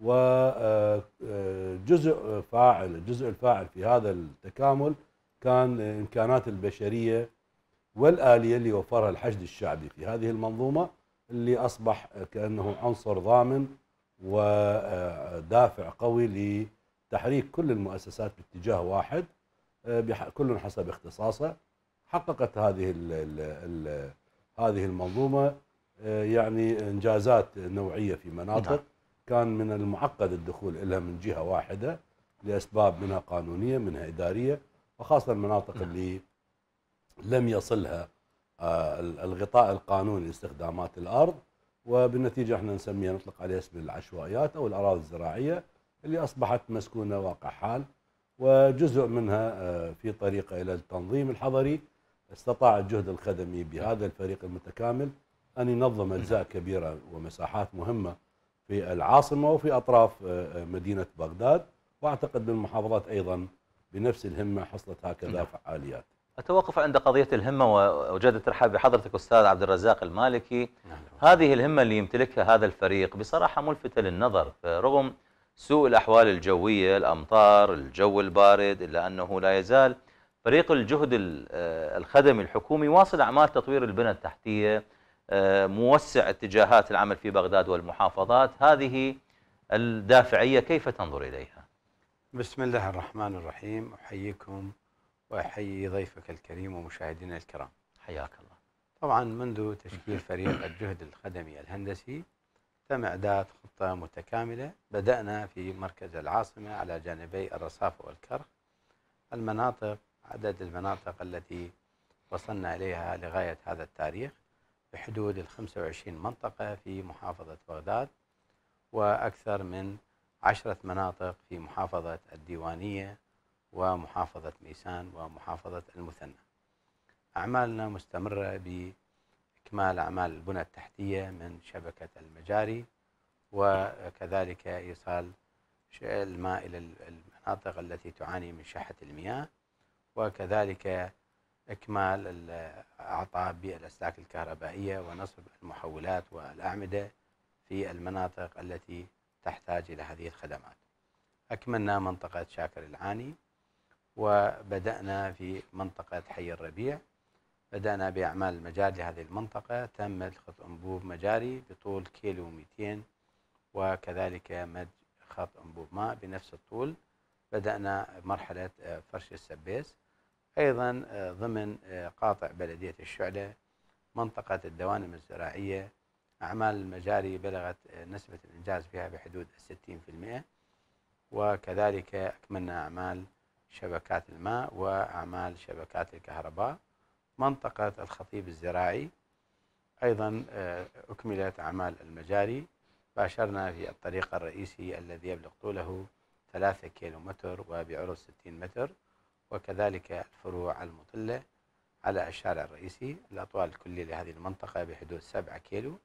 Speaker 3: وجزء آه، فاعل الجزء الفاعل في هذا التكامل كان إمكانات البشرية والآلية اللي وفرها الحشد الشعبي في هذه المنظومة اللي أصبح كأنه عنصر ضامن ودافع قوي لتحريك كل المؤسسات باتجاه واحد كل حسب اختصاصه حققت هذه الـ الـ الـ هذه المنظومة يعني إنجازات نوعية في مناطق نعم. كان من المعقد الدخول إلها من جهة واحدة لأسباب منها قانونية منها إدارية وخاصة المناطق نعم. اللي لم يصلها آه، الغطاء القانوني لاستخدامات الارض وبالنتيجه احنا نسميها نطلق عليها اسم العشوائيات او الاراضي الزراعيه اللي اصبحت مسكونه واقع حال وجزء منها آه، في طريقه الى التنظيم الحضري استطاع الجهد الخدمي بهذا الفريق المتكامل ان ينظم اجزاء كبيره ومساحات مهمه في العاصمه وفي اطراف آه، مدينه بغداد واعتقد بالمحافظات ايضا بنفس الهمه حصلت هكذا نعم. فعاليات
Speaker 1: أتوقف عند قضية الهمة وجدت ترحب بحضرتك أستاذ عبد الرزاق المالكي نعم. هذه الهمة اللي يمتلكها هذا الفريق بصراحة ملفتة للنظر فرغم سوء الأحوال الجوية الأمطار الجو البارد إلا أنه لا يزال فريق الجهد آه، الخدمي الحكومي واصل أعمال تطوير البنى التحتية آه، موسع اتجاهات العمل في بغداد والمحافظات هذه الدافعية كيف تنظر إليها؟
Speaker 6: بسم الله الرحمن الرحيم أحييكم وأحيي ضيفك الكريم ومشاهدينا الكرام حياك الله طبعا منذ تشكيل فريق الجهد الخدمي الهندسي تم إعداد خطة متكاملة بدأنا في مركز العاصمة على جانبي الرصافة والكرخ المناطق عدد المناطق التي وصلنا إليها لغاية هذا التاريخ بحدود ال 25 منطقة في محافظة بغداد وأكثر من عشرة مناطق في محافظة الديوانية ومحافظة ميسان ومحافظة المثنى أعمالنا مستمرة بإكمال أعمال البنى التحتية من شبكة المجاري وكذلك إيصال الماء إلى المناطق التي تعاني من شحة المياه وكذلك إكمال أعطاء بالأسلاك الكهربائية ونصب المحولات والأعمدة في المناطق التي تحتاج إلى هذه الخدمات أكملنا منطقة شاكر العاني وبدأنا في منطقة حي الربيع بدأنا بأعمال المجاري لهذه المنطقة تم خط أنبوب مجاري بطول كيلو 200 وكذلك مد خط أنبوب ماء بنفس الطول بدأنا مرحلة آه، فرش السبيس أيضا آه، ضمن آه، قاطع بلدية الشعلة منطقة الدوانم الزراعية أعمال المجاري بلغت نسبة الإنجاز فيها بحدود 60% وكذلك أكملنا أعمال شبكات الماء وأعمال شبكات الكهرباء منطقة الخطيب الزراعي أيضا آه، أكملت أعمال المجاري باشرنا في الطريق الرئيسي الذي يبلغ طوله 3 كيلومتر وبعرض 60 متر وكذلك الفروع المطلة على الشارع الرئيسي الأطوال الكلية لهذه المنطقة بحدود 7 كيلو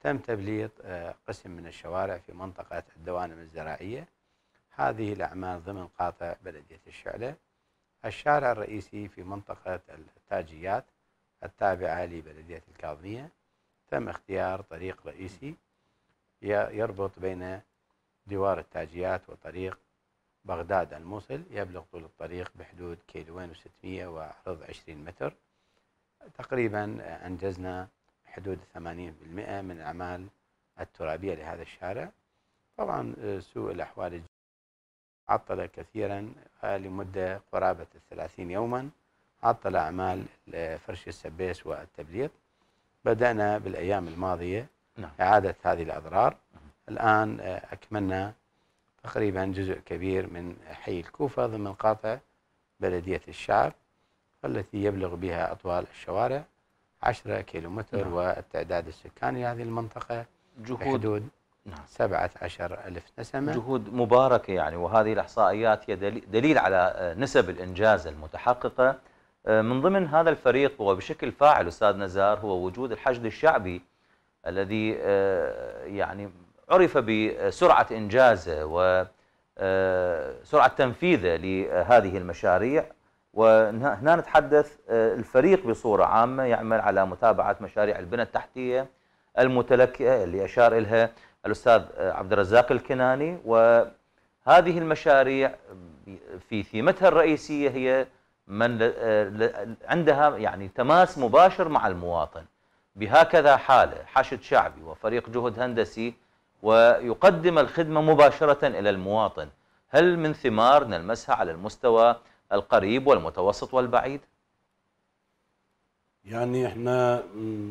Speaker 6: تم تبليط آه، قسم من الشوارع في منطقة الدوانم الزراعية هذه الأعمال ضمن قاطع بلدية الشعلة الشارع الرئيسي في منطقة التاجيات التابعة لبلدية الكاظمية تم اختيار طريق رئيسي يربط بين دوار التاجيات وطريق بغداد الموصل يبلغ طول الطريق بحدود كيلوين وستمية وعرض عشرين متر تقريبا أنجزنا حدود 80% من الأعمال الترابية لهذا الشارع طبعا آه، سوء الأحوال عطل كثيرا آه، لمدة قرابة الثلاثين يوما عطل أعمال فرش السبيس والتبليط بدأنا بالأيام الماضية نعم. إعادة هذه الأضرار نعم. الآن آه، أكملنا تقريبا جزء كبير من حي الكوفة ضمن قاطع بلدية الشعب التي يبلغ بها أطوال الشوارع 10 كيلومتر نعم. والتعداد السكاني هذه المنطقة جهود نعم.
Speaker 1: سبعة عشر ألف نسمة جهود مباركة يعني وهذه الإحصائيات هي دليل على آه، نسب الإنجاز المتحققة آه، من ضمن هذا الفريق وبشكل فاعل أستاذ نزار هو وجود الحشد الشعبي الذي آه، يعني عرف بسرعة إنجازه وسرعة تنفيذه لهذه المشاريع وهنا نتحدث الفريق بصورة عامة يعمل على متابعة مشاريع البنى التحتية المتلكئة اللي أشار إلها الأستاذ عبد الرزاق الكناني وهذه المشاريع في ثيمتها الرئيسية هي من عندها يعني تماس مباشر مع المواطن بهكذا حالة حشد شعبي وفريق جهد هندسي ويقدم الخدمة مباشرة إلى المواطن هل من ثمار نلمسها على المستوى القريب والمتوسط والبعيد؟
Speaker 3: يعني احنا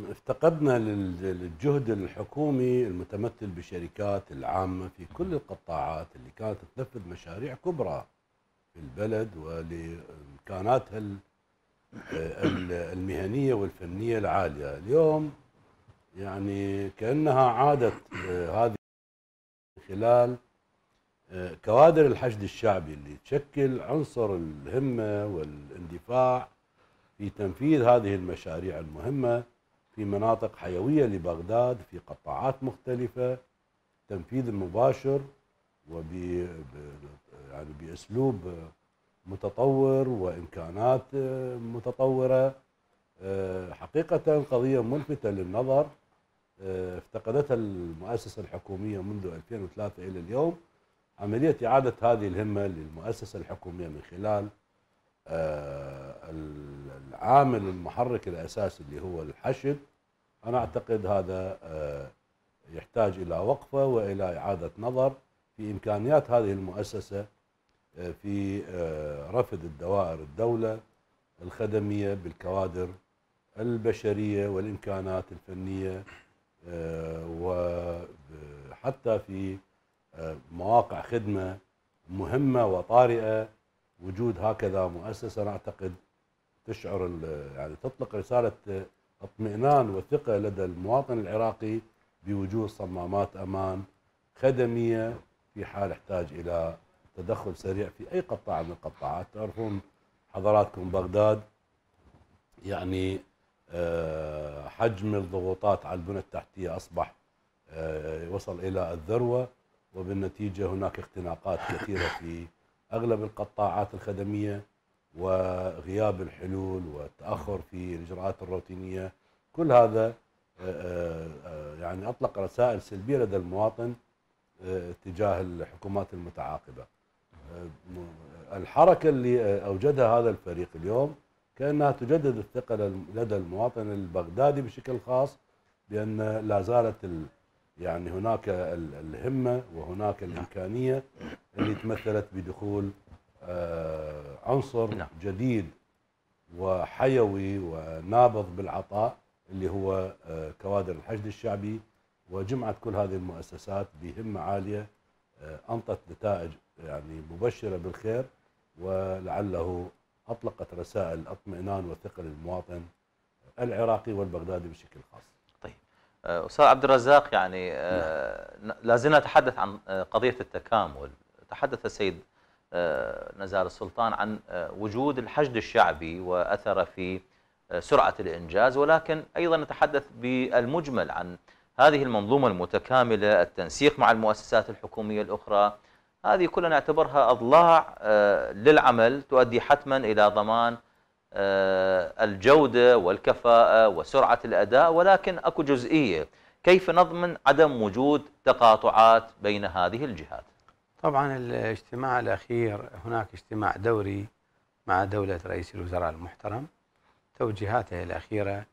Speaker 3: افتقدنا للجهد الحكومي المتمثل بشركات العامه في كل القطاعات اللي كانت تنفذ مشاريع كبرى في البلد ولامكاناتها المهنيه والفنيه العاليه، اليوم يعني كانها عادت آه، هذه خلال آه، كوادر الحشد الشعبي اللي تشكل عنصر الهمه والاندفاع في تنفيذ هذه المشاريع المهمة في مناطق حيوية لبغداد في قطاعات مختلفة تنفيذ مباشر وب يعني باسلوب متطور وامكانات متطوره آه، حقيقه قضيه ملفته للنظر آه، افتقدتها المؤسسه الحكوميه منذ 2003 الى اليوم عمليه اعاده هذه الهمه للمؤسسه الحكوميه من خلال آه، العامل المحرك الأساسي اللي هو الحشد أنا أعتقد هذا آه، يحتاج إلى وقفة وإلى إعادة نظر في إمكانيات هذه المؤسسة آه، في رفد الدوائر الدولة الخدمية بالكوادر البشرية والإمكانات الفنية وحتى في مواقع خدمة مهمة وطارئة وجود هكذا مؤسسه انا اعتقد تشعر يعني تطلق رساله اطمئنان وثقه لدى المواطن العراقي بوجود صمامات امان خدميه في حال احتاج الى تدخل سريع في اي قطاع من القطاعات تعرفون حضراتكم بغداد يعني آه، حجم الضغوطات على البنى التحتيه اصبح آه، وصل الى الذروه وبالنتيجه هناك اختناقات كثيره في اغلب القطاعات الخدميه وغياب الحلول والتاخر في الاجراءات الروتينيه كل هذا آه، آه، آه، يعني اطلق رسائل سلبيه لدى المواطن تجاه الحكومات المتعاقبه الحركه اللي اوجدها هذا الفريق اليوم كانها تجدد الثقه لدى المواطن البغدادي بشكل خاص بان لا زالت يعني هناك الهمه وهناك نعم. الامكانيه اللي تمثلت بدخول آه، عنصر نعم. جديد وحيوي ونابض بالعطاء اللي هو آه، كوادر الحشد الشعبي وجمعت كل هذه المؤسسات بهمه عاليه آه، انطت نتائج يعني مبشره بالخير ولعله اطلقت رسائل اطمئنان وثقل المواطن العراقي والبغدادي بشكل خاص.
Speaker 1: استاذ عبد الرزاق يعني آه، نعم. لا زلنا نتحدث عن آه، قضيه التكامل تحدث السيد آه، نزار السلطان عن وجود الحشد الشعبي واثره في سرعه الانجاز ولكن ايضا نتحدث بالمجمل عن هذه المنظومه المتكامله التنسيق مع المؤسسات الحكوميه الاخرى هذه كلها نعتبرها اضلاع للعمل تؤدي حتما الى ضمان آه، الجودة والكفاءة وسرعة الأداء ولكن أكو جزئية كيف نضمن عدم وجود تقاطعات بين هذه الجهات
Speaker 6: طبعا الاجتماع الأخير هناك اجتماع دوري مع دولة رئيس الوزراء المحترم توجيهاته الأخيرة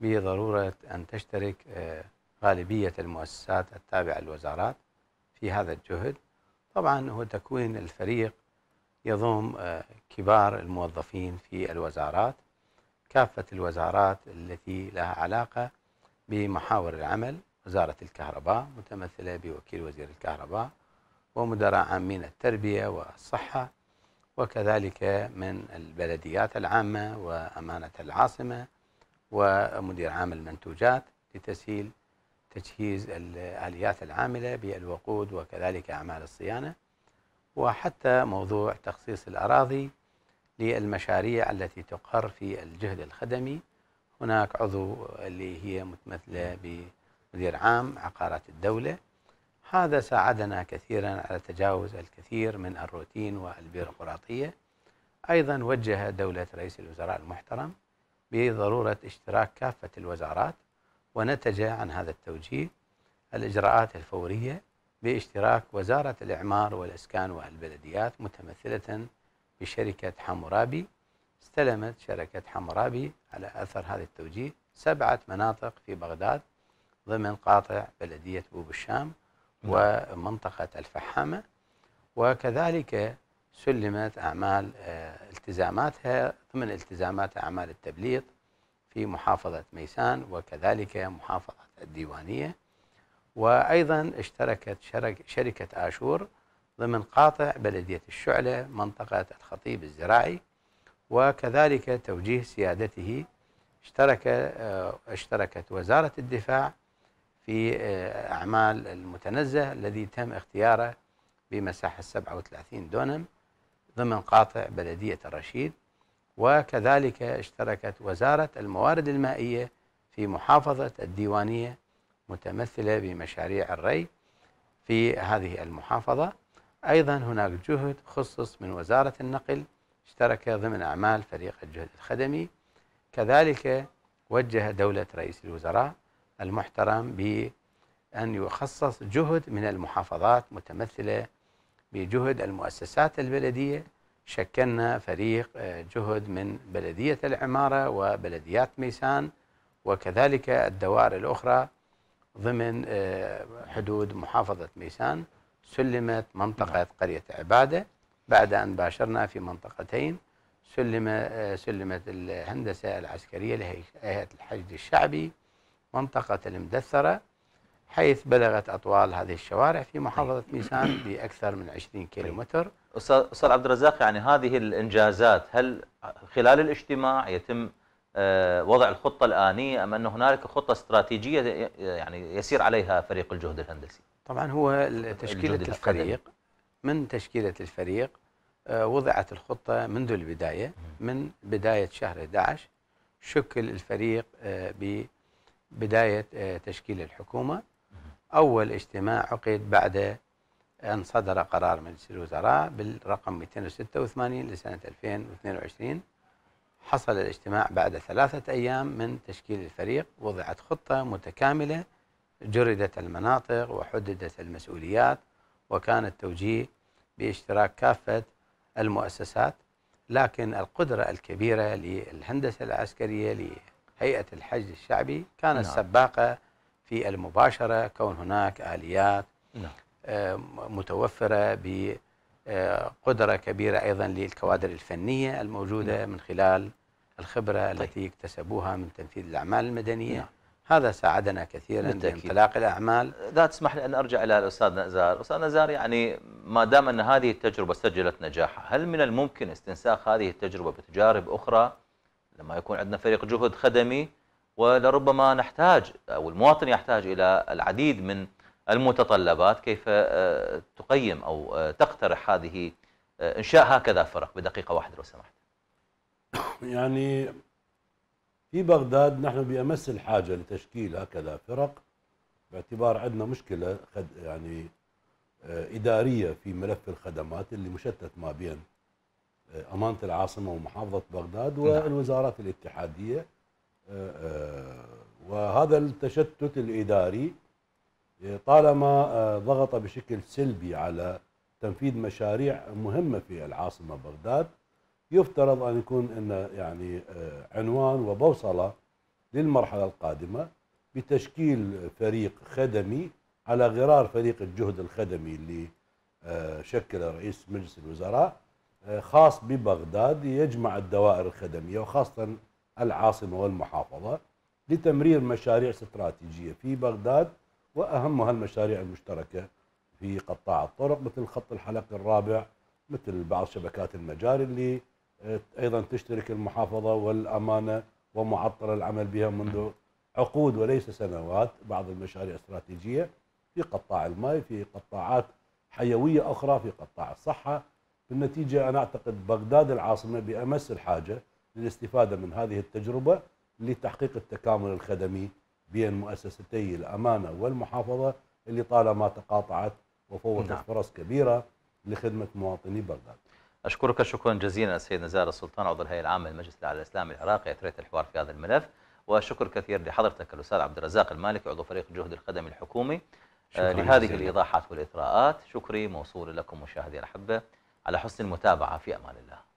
Speaker 6: بضرورة أن تشترك آه، غالبية المؤسسات التابعة للوزارات في هذا الجهد طبعا هو تكوين الفريق يضم آه، كبار الموظفين في الوزارات كافة الوزارات التي لها علاقة بمحاور العمل وزارة الكهرباء متمثلة بوكيل وزير الكهرباء ومدراء عامين التربية والصحة وكذلك من البلديات العامة وأمانة العاصمة ومدير عام المنتوجات لتسهيل تجهيز الآليات العاملة بالوقود وكذلك أعمال الصيانة وحتى موضوع تخصيص الأراضي للمشاريع التي تقر في الجهد الخدمي هناك عضو اللي هي متمثلة بمدير عام عقارات الدولة هذا ساعدنا كثيرا على تجاوز الكثير من الروتين والبيروقراطية أيضا وجه دولة رئيس الوزراء المحترم بضرورة اشتراك كافة الوزارات ونتج عن هذا التوجيه الإجراءات الفورية باشتراك وزارة الإعمار والإسكان والبلديات متمثلة بشركة حمورابي استلمت شركة حمورابي على أثر هذا التوجيه سبعة مناطق في بغداد ضمن قاطع بلدية بوب الشام نعم. ومنطقة الفحامة وكذلك سلمت أعمال آه، التزاماتها ضمن التزامات أعمال التبليط في محافظة ميسان وكذلك محافظة الديوانية وأيضا اشتركت شركة آشور ضمن قاطع بلدية الشعلة منطقة الخطيب الزراعي وكذلك توجيه سيادته اشترك آه، اشتركت وزارة الدفاع في آه، أعمال المتنزه الذي تم اختياره بمساحة 37 دونم ضمن قاطع بلدية الرشيد وكذلك اشتركت وزارة الموارد المائية في محافظة الديوانية متمثلة بمشاريع الري في هذه المحافظة أيضا هناك جهد خصص من وزارة النقل اشترك ضمن أعمال فريق الجهد الخدمي كذلك وجه دولة رئيس الوزراء المحترم بأن يخصص جهد من المحافظات متمثلة بجهد المؤسسات البلدية شكلنا فريق آه، جهد من بلدية العمارة وبلديات ميسان وكذلك الدوائر الأخرى ضمن آه، حدود محافظة ميسان سلمت منطقة نعم. قرية عبادة بعد أن باشرنا في منطقتين سلم آه، سلمت الهندسة العسكرية لهيئة الحشد الشعبي منطقة المدثرة حيث بلغت أطوال هذه الشوارع في محافظة طيب. ميسان بأكثر من 20 طيب. كيلومتر
Speaker 1: أستاذ عبد الرزاق يعني هذه الإنجازات هل خلال الاجتماع يتم آه، وضع الخطه الانيه ام ان هنالك خطه استراتيجيه آه، يعني يسير عليها فريق الجهد الهندسي؟
Speaker 6: طبعا هو تشكيله الفريق من تشكيله الفريق آه، وضعت الخطه منذ البدايه من بدايه شهر 11 شكل الفريق ببدايه تشكيل الحكومه اول اجتماع عقد بعد ان صدر قرار مجلس الوزراء بالرقم 286 لسنه 2022 حصل الاجتماع بعد ثلاثة أيام من تشكيل الفريق وضعت خطة متكاملة جردت المناطق وحددت المسؤوليات وكان التوجيه باشتراك كافة المؤسسات لكن القدرة الكبيرة للهندسة العسكرية لهيئة الحج الشعبي كانت نعم. سباقة في المباشرة كون هناك آليات نعم. آه، متوفرة ب آه، قدرة كبيرة أيضا للكوادر الفنية الموجودة نعم. من خلال الخبرة طيب. التي اكتسبوها من تنفيذ الأعمال المدنية نعم. هذا ساعدنا كثيرا بانطلاق الأعمال
Speaker 1: لا تسمح لي أن أرجع إلى الأستاذ نزار أستاذ نزار يعني ما دام أن هذه التجربة سجلت نجاحها هل من الممكن استنساخ هذه التجربة بتجارب أخرى لما يكون عندنا فريق جهد خدمي ولربما نحتاج أو المواطن يحتاج إلى العديد من المتطلبات كيف آه، تقيم أو آه، تقترح هذه آه، إنشاء هكذا فرق بدقيقة واحدة
Speaker 3: لو سمحت يعني في بغداد نحن بأمس الحاجة لتشكيل هكذا فرق باعتبار عندنا مشكلة خد يعني إدارية في ملف الخدمات اللي مشتت ما بين أمانة العاصمة ومحافظة بغداد نعم. والوزارات الاتحادية وهذا التشتت الإداري طالما آه، ضغط بشكل سلبي على تنفيذ مشاريع مهمة في العاصمة بغداد يفترض أن يكون إن يعني آه، عنوان وبوصلة للمرحلة القادمة بتشكيل فريق خدمي على غرار فريق الجهد الخدمي اللي آه، شكله رئيس مجلس الوزراء خاص ببغداد يجمع الدوائر الخدمية وخاصة العاصمة والمحافظة لتمرير مشاريع استراتيجية في بغداد واهمها المشاريع المشتركه في قطاع الطرق مثل خط الحلق الرابع مثل بعض شبكات المجاري اللي آه، ايضا تشترك المحافظه والامانه ومعطل العمل بها منذ عقود وليس سنوات بعض المشاريع الاستراتيجيه في قطاع الماء في قطاعات حيويه اخرى في قطاع الصحه بالنتيجه انا اعتقد بغداد العاصمه بامس الحاجه للاستفاده من هذه التجربه لتحقيق التكامل الخدمي بين مؤسستي الأمانة والمحافظة اللي طالما تقاطعت وفوتت نعم. فرص كبيرة لخدمة مواطني بغداد
Speaker 1: أشكرك شكرا جزيلا السيد نزار السلطان عضو الهيئة العامة للمجلس الأعلى الإسلامي العراقي أثريت الحوار في هذا الملف وشكر كثير لحضرتك الأستاذ عبد الرزاق المالكي عضو فريق الجهد الخدمي الحكومي
Speaker 2: آه، لهذه جزيلا. الإيضاحات
Speaker 1: والإثراءات شكري موصول لكم مشاهدي الأحبة على حسن المتابعة في أمان الله